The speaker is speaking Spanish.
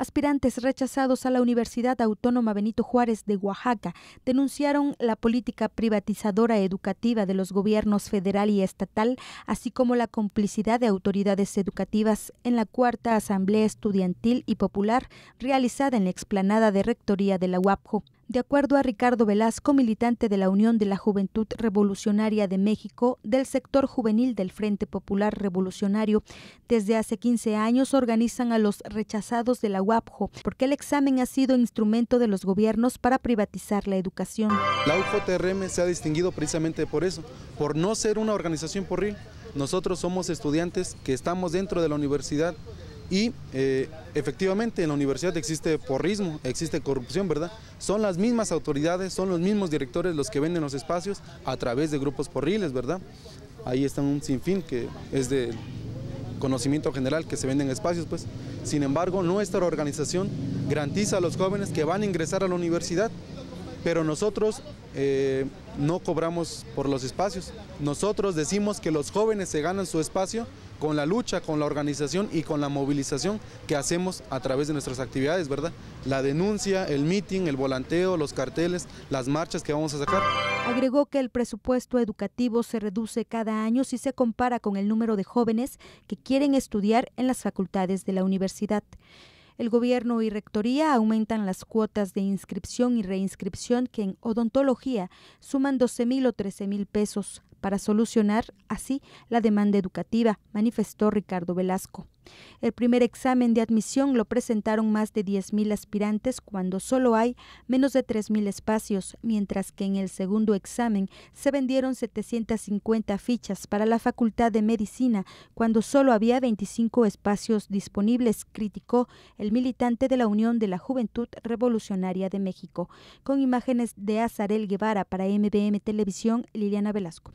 Aspirantes rechazados a la Universidad Autónoma Benito Juárez de Oaxaca denunciaron la política privatizadora educativa de los gobiernos federal y estatal, así como la complicidad de autoridades educativas en la cuarta Asamblea Estudiantil y Popular realizada en la explanada de Rectoría de la UAPJO. De acuerdo a Ricardo Velasco, militante de la Unión de la Juventud Revolucionaria de México, del sector juvenil del Frente Popular Revolucionario, desde hace 15 años organizan a los rechazados de la UAPJO, porque el examen ha sido instrumento de los gobiernos para privatizar la educación. La UJTRM se ha distinguido precisamente por eso, por no ser una organización porril. Nosotros somos estudiantes que estamos dentro de la universidad y eh, efectivamente en la universidad existe porrismo, existe corrupción, ¿verdad? Son las mismas autoridades, son los mismos directores los que venden los espacios a través de grupos porriles, ¿verdad? Ahí está un sinfín que es de conocimiento general que se venden espacios, pues. Sin embargo, nuestra organización garantiza a los jóvenes que van a ingresar a la universidad pero nosotros eh, no cobramos por los espacios. Nosotros decimos que los jóvenes se ganan su espacio con la lucha, con la organización y con la movilización que hacemos a través de nuestras actividades, ¿verdad? La denuncia, el meeting, el volanteo, los carteles, las marchas que vamos a sacar. Agregó que el presupuesto educativo se reduce cada año si se compara con el número de jóvenes que quieren estudiar en las facultades de la universidad. El gobierno y rectoría aumentan las cuotas de inscripción y reinscripción que en odontología suman 12 mil o 13 mil pesos para solucionar así la demanda educativa, manifestó Ricardo Velasco. El primer examen de admisión lo presentaron más de 10.000 aspirantes cuando solo hay menos de 3.000 espacios, mientras que en el segundo examen se vendieron 750 fichas para la Facultad de Medicina cuando solo había 25 espacios disponibles, criticó el militante de la Unión de la Juventud Revolucionaria de México. Con imágenes de Azarel Guevara para MBM Televisión, Liliana Velasco.